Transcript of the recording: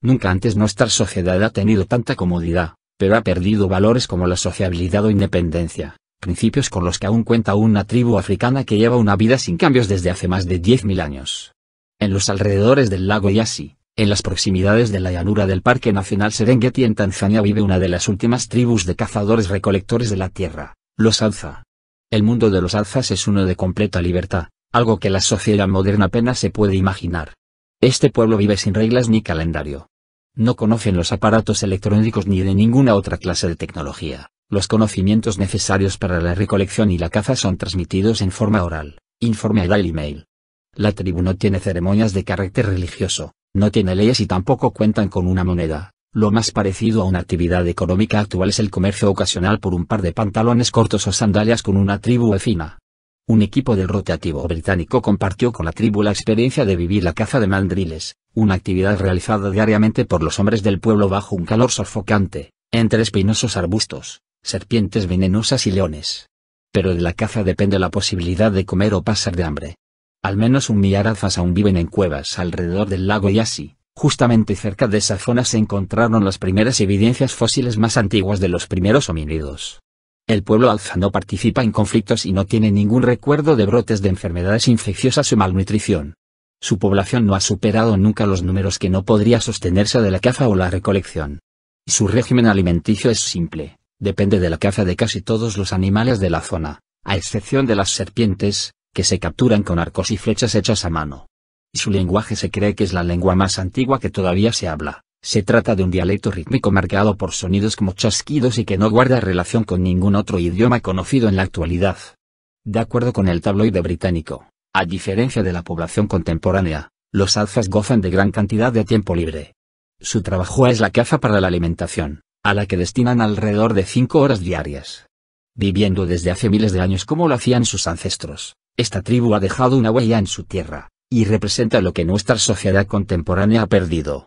Nunca antes nuestra sociedad ha tenido tanta comodidad, pero ha perdido valores como la sociabilidad o independencia, principios con los que aún cuenta una tribu africana que lleva una vida sin cambios desde hace más de 10.000 años. En los alrededores del lago Yasi, en las proximidades de la llanura del Parque Nacional Serengeti en Tanzania vive una de las últimas tribus de cazadores recolectores de la tierra, los Alza. El mundo de los Alzas es uno de completa libertad, algo que la sociedad moderna apenas se puede imaginar. Este pueblo vive sin reglas ni calendario no conocen los aparatos electrónicos ni de ninguna otra clase de tecnología. Los conocimientos necesarios para la recolección y la caza son transmitidos en forma oral, informe el Daily Mail. La tribu no tiene ceremonias de carácter religioso, no tiene leyes y tampoco cuentan con una moneda. Lo más parecido a una actividad económica actual es el comercio ocasional por un par de pantalones cortos o sandalias con una tribu efina. Un equipo del rotativo británico compartió con la tribu la experiencia de vivir la caza de mandriles, una actividad realizada diariamente por los hombres del pueblo bajo un calor sofocante, entre espinosos arbustos, serpientes venenosas y leones. Pero de la caza depende la posibilidad de comer o pasar de hambre. Al menos un millar alfas aún viven en cuevas alrededor del lago y justamente cerca de esa zona se encontraron las primeras evidencias fósiles más antiguas de los primeros homínidos. El pueblo alfa no participa en conflictos y no tiene ningún recuerdo de brotes de enfermedades infecciosas o malnutrición. Su población no ha superado nunca los números que no podría sostenerse de la caza o la recolección. su régimen alimenticio es simple, depende de la caza de casi todos los animales de la zona, a excepción de las serpientes, que se capturan con arcos y flechas hechas a mano. Y su lenguaje se cree que es la lengua más antigua que todavía se habla. Se trata de un dialecto rítmico marcado por sonidos como chasquidos y que no guarda relación con ningún otro idioma conocido en la actualidad. De acuerdo con el tabloide británico, a diferencia de la población contemporánea, los alzas gozan de gran cantidad de tiempo libre. Su trabajo es la caza para la alimentación, a la que destinan alrededor de 5 horas diarias. Viviendo desde hace miles de años como lo hacían sus ancestros, esta tribu ha dejado una huella en su tierra, y representa lo que nuestra sociedad contemporánea ha perdido.